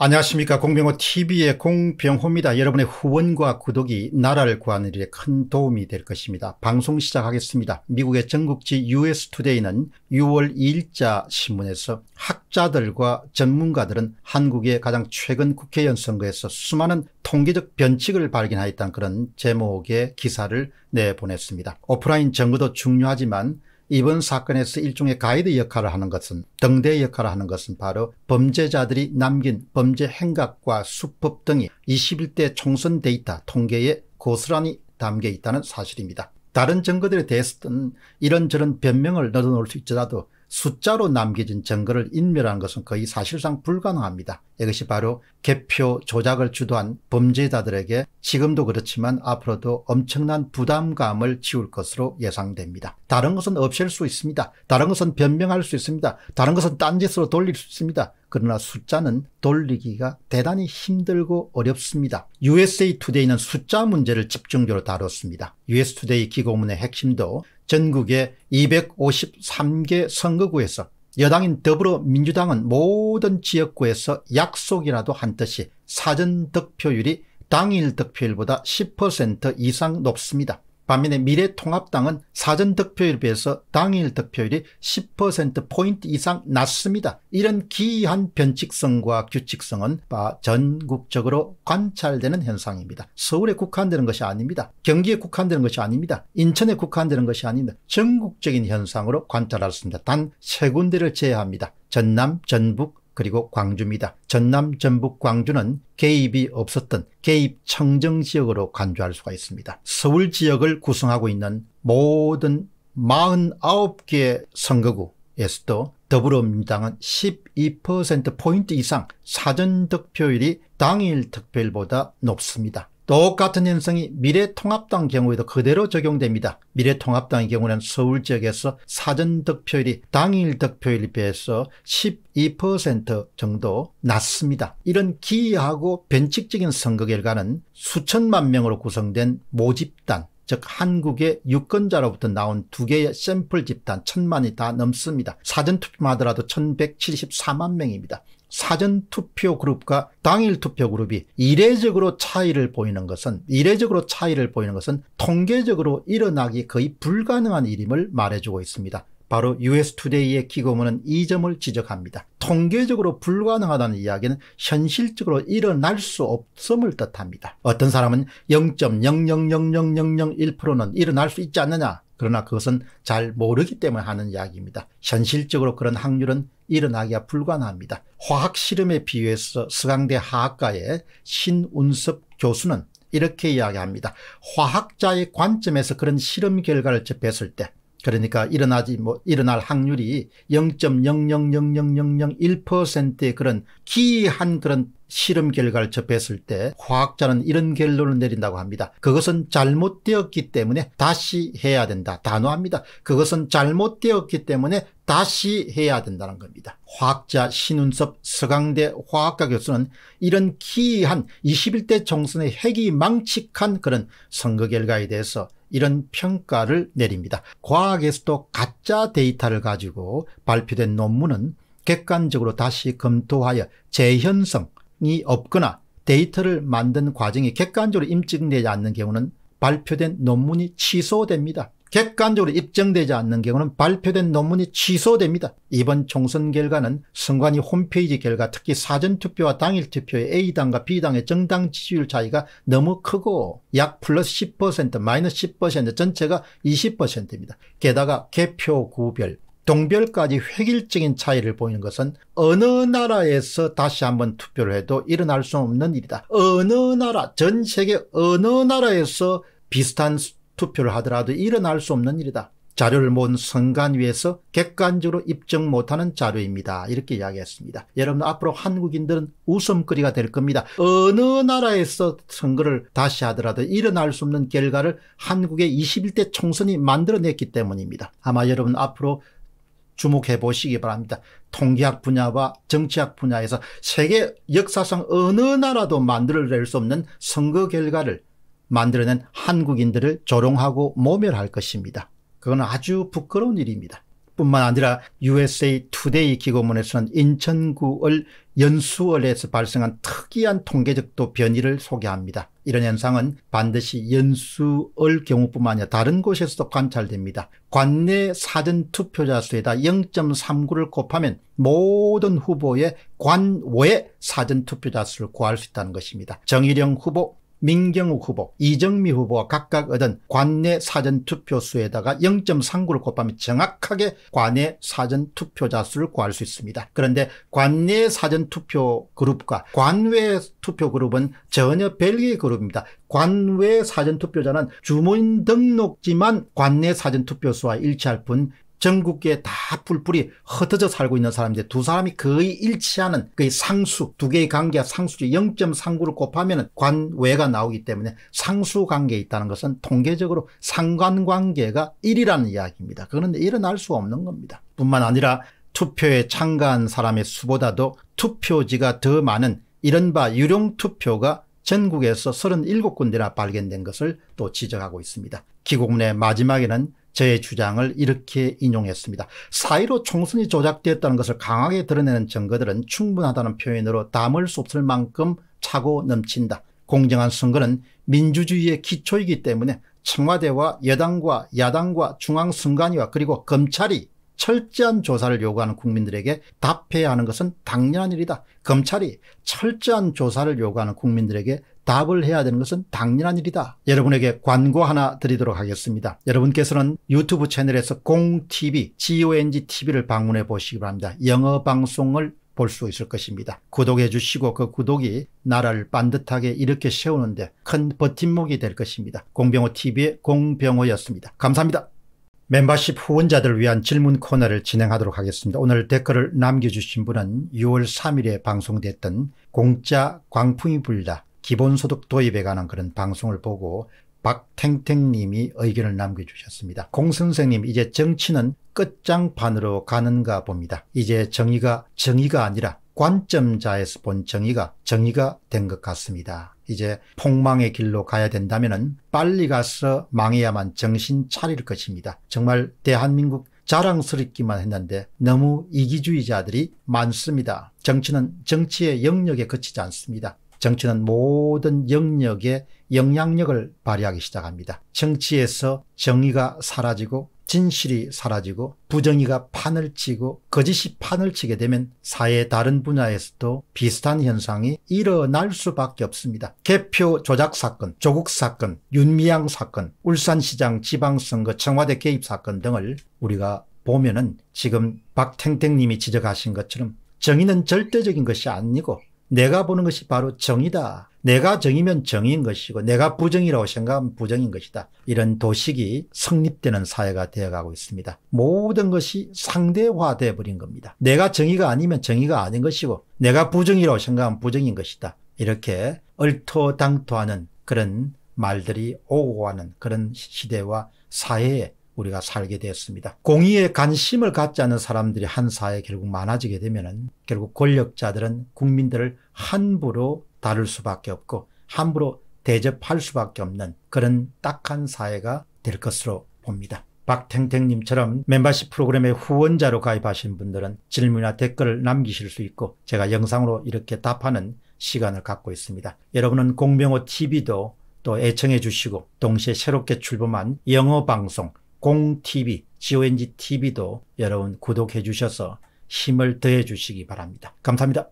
안녕하십니까 공병호 tv의 공병호입니다. 여러분의 후원과 구독이 나라를 구하는 일에 큰 도움이 될 것입니다. 방송 시작하겠습니다. 미국의 전국지 US투데이는 6월 2일자 신문에서 학자들과 전문가들은 한국의 가장 최근 국회의원 선거에서 수많은 통계적 변칙을 발견하였다는 그런 제목의 기사를 내보냈습니다. 오프라인 정보도 중요하지만 이번 사건에서 일종의 가이드 역할을 하는 것은 등대 역할을 하는 것은 바로 범죄자들이 남긴 범죄 행각과 수법 등이 21대 총선 데이터 통계에 고스란히 담겨 있다는 사실입니다. 다른 증거들에 대해서는 이런저런 변명을 넣어놓을 수 있더라도 숫자로 남겨진 증거를 인멸한 것은 거의 사실상 불가능합니다. 이것이 바로 개표 조작을 주도한 범죄자들에게 지금도 그렇지만 앞으로도 엄청난 부담감을 지울 것으로 예상됩니다. 다른 것은 없앨 수 있습니다. 다른 것은 변명할 수 있습니다. 다른 것은 딴짓으로 돌릴 수 있습니다. 그러나 숫자는 돌리기가 대단히 힘들고 어렵습니다. USA 투데이는 숫자 문제를 집중적으로 다뤘습니다. US 투데이 기고문의 핵심도 전국의 253개 선거구에서 여당인 더불어민주당은 모든 지역구에서 약속이라도 한 듯이 사전 득표율이 당일 득표율보다 10% 이상 높습니다. 반면에 미래통합당은 사전 득표율에 비해서 당일 득표율이 10%포인트 이상 낮습니다. 이런 기이한 변칙성과 규칙성은 전국적으로 관찰되는 현상입니다. 서울에 국한되는 것이 아닙니다. 경기에 국한되는 것이 아닙니다. 인천에 국한되는 것이 아닙니다. 전국적인 현상으로 관찰할 수 있습니다. 단 세 군데를 제외합니다. 전남, 전북, 그리고 광주입니다. 전남, 전북, 광주는 개입이 없었던 개입 청정 지역으로 간주할 수가 있습니다. 서울 지역을 구성하고 있는 모든 49개 선거구에서도 더불어민주당은 12%포인트 이상 사전 득표율이 당일 득표율보다 높습니다. 똑같은 현상이 미래통합당 경우에도 그대로 적용됩니다. 미래통합당의 경우는 서울 지역에서 사전 득표율이 당일 득표율에 비해서 12% 정도 낮습니다. 이런 기이하고 변칙적인 선거 결과는 수천만 명으로 구성된 모집단 즉 한국의 유권자로부터 나온 두 개의 샘플 집단 천만이 다 넘습니다. 사전투표만 하더라도 1174만 명입니다. 사전투표 그룹과 당일투표 그룹이 이례적으로 차이를 보이는 것은 이례적으로 차이를 보이는 것은 통계적으로 일어나기 거의 불가능한 일임을 말해주고 있습니다. 바로 US투데이의 기고문은 이 점을 지적합니다. 통계적으로 불가능하다는 이야기는 현실적으로 일어날 수 없음을 뜻합니다. 어떤 사람은 0.0000001%는 일어날 수 있지 않느냐 그러나 그것은 잘 모르기 때문에 하는 이야기입니다. 현실적으로 그런 확률은 일어나기가 불가능합니다. 화학 실험에 비해서 서강대 화학과의 신운섭 교수는 이렇게 이야기합니다. 화학자의 관점에서 그런 실험 결과를 접했을 때 그러니까 일어나지 뭐 일어날 확률이 0.0000001%의 그런 기이한 그런 실험 결과를 접했을 때 과학자는 이런 결론을 내린다고 합니다. 그것은 잘못되었기 때문에 다시 해야 된다. 단호합니다. 그것은 잘못되었기 때문에 다시 해야 된다는 겁니다. 화학자 신운섭 서강대 화학과 교수는 이런 기이한 21대 총선의 핵이 망측한 그런 선거 결과에 대해서 이런 평가를 내립니다. 과학에서도 가짜 데이터를 가지고 발표된 논문은 객관적으로 다시 검토하여 재현성이 없거나 데이터를 만든 과정이 객관적으로 입증되지 않는 경우는 발표된 논문이 취소됩니다. 객관적으로 입증되지 않는 경우는 발표된 논문이 취소됩니다. 이번 총선 결과는 선관위 홈페이지 결과 특히 사전투표와 당일투표의 A당과 B당의 정당 지지율 차이가 너무 크고 약 플러스 10% 마이너스 10% 전체가 20%입니다. 게다가 개표 구별 동별까지 획일적인 차이를 보이는 것은 어느 나라에서 다시 한번 투표를 해도 일어날 수 없는 일이다. 어느 나라 전 세계 어느 나라에서 비슷한 투표를 하더라도 일어날 수 없는 일이다. 자료를 모은 선관위에서 객관적으로 입증 못하는 자료입니다. 이렇게 이야기했습니다. 여러분 앞으로 한국인들은 웃음거리가 될 겁니다. 어느 나라에서 선거를 다시 하더라도 일어날 수 없는 결과를 한국의 21대 총선이 만들어냈기 때문입니다. 아마 여러분 앞으로 주목해 보시기 바랍니다. 통계학 분야와 정치학 분야에서 세계 역사상 어느 나라도 만들어낼 수 없는 선거 결과를 만들어낸 한국인들을 조롱하고 모멸할 것입니다. 그건 아주 부끄러운 일입니다. 뿐만 아니라 USA Today 기고문에서는 인천구을 연수월에서 발생한 특이한 통계적도 변이를 소개합니다. 이런 현상은 반드시 연수월 경우뿐만 아니라 다른 곳에서도 관찰됩니다. 관내 사전 투표자 수에다 0.39를 곱하면 모든 후보의 관외 사전 투표자 수를 구할 수 있다는 것입니다. 정일영 후보, 민경욱 후보, 이정미 후보와 각각 얻은 관내 사전 투표수에다가 0.39를 곱하면 정확하게 관내 사전 투표자 수를 구할 수 있습니다. 그런데 관내 사전 투표 그룹과 관외 투표 그룹은 전혀 별개의 그룹입니다. 관외 사전 투표자는 주문 등록지만 관내 사전 투표수와 일치할 뿐 전국에 다 뿔뿔이 흩어져 살고 있는 사람인데 두 사람이 거의 일치하는 그 상수 두 개의 관계와 상수죠. 0.39를 곱하면 관외가 나오기 때문에 상수 관계에 있다는 것은 통계적으로 상관관계가 1이라는 이야기입니다. 그런데 일어날 수 없는 겁니다. 뿐만 아니라 투표에 참가한 사람의 수보다도 투표지가 더 많은 이른바 유령투표가 전국에서 37군데나 발견된 것을 또 지적하고 있습니다. 기고문의 마지막에는 저의 주장을 이렇게 인용했습니다. 사이로 총선이 조작되었다는 것을 강하게 드러내는 증거들은 충분하다는 표현으로 담을 수 없을 만큼 차고 넘친다. 공정한 선거는 민주주의의 기초이기 때문에 청와대와 여당과 야당과 중앙선관위와 그리고 검찰이 철저한 조사를 요구하는 국민들에게 답해야 하는 것은 당연한 일이다. 검찰이 철저한 조사를 요구하는 국민들에게 답을 해야 되는 것은 당연한 일이다. 여러분에게 광고 하나 드리도록 하겠습니다. 여러분께서는 유튜브 채널에서 공TV, GONGTV를 방문해 보시기 바랍니다. 영어 방송을 볼 수 있을 것입니다. 구독해 주시고 그 구독이 나라를 반듯하게 이렇게 세우는데 큰 버팀목이 될 것입니다. 공병호TV의 공병호였습니다. 감사합니다. 멤버십 후원자들을 위한 질문 코너를 진행하도록 하겠습니다. 오늘 댓글을 남겨주신 분은 6월 3일에 방송됐던 공짜 광풍이 불다 기본소득 도입에 관한 그런 방송을 보고 박탱탱님이 의견을 남겨주셨습니다. 공선생님 이제 정치는 끝장판으로 가는가 봅니다. 이제 정의가 정의가 아니라 관점자에서 본 정의가 정의가 된 것 같습니다. 이제 폭망의 길로 가야 된다면 빨리 가서 망해야만 정신 차릴 것입니다. 정말 대한민국 자랑스럽기만 했는데 너무 이기주의자들이 많습니다. 정치는 정치의 영역에 그치지 않습니다. 정치는 모든 영역에 영향력을 발휘하기 시작합니다. 정치에서 정의가 사라지고 진실이 사라지고 부정의가 판을 치고 거짓이 판을 치게 되면 사회 다른 분야에서도 비슷한 현상이 일어날 수밖에 없습니다. 개표 조작 사건, 조국 사건, 윤미향 사건, 울산시장 지방선거 청와대 개입 사건 등을 우리가 보면은 지금 박탱탱님이 지적하신 것처럼 정의는 절대적인 것이 아니고 내가 보는 것이 바로 정이다. 내가 정이면 정인 것이고 내가 부정이라고 생각하면 부정인 것이다. 이런 도식이 성립되는 사회가 되어가고 있습니다. 모든 것이 상대화되어 버린 겁니다. 내가 정의가 아니면 정의가 아닌 것이고 내가 부정이라고 생각하면 부정인 것이다. 이렇게 얼토당토하는 그런 말들이 오고 가는 그런 시대와 사회에 우리가 살게 되었습니다. 공의에 관심을 갖지 않는 사람들이 한 사회에 결국 많아지게 되면 결국 권력자들은 국민들을 함부로 다룰 수밖에 없고 함부로 대접할 수밖에 없는 그런 딱한 사회가 될 것으로 봅니다. 박탱탱님처럼 멤버십 프로그램의 후원자로 가입하신 분들은 질문이나 댓글을 남기실 수 있고 제가 영상으로 이렇게 답하는 시간을 갖고 있습니다. 여러분은 공병호 TV도 또 애청해 주시고 동시에 새롭게 출범한 영어 방송 공TV, GONG TV도 여러분 구독해 주셔서 힘을 더해 주시기 바랍니다. 감사합니다.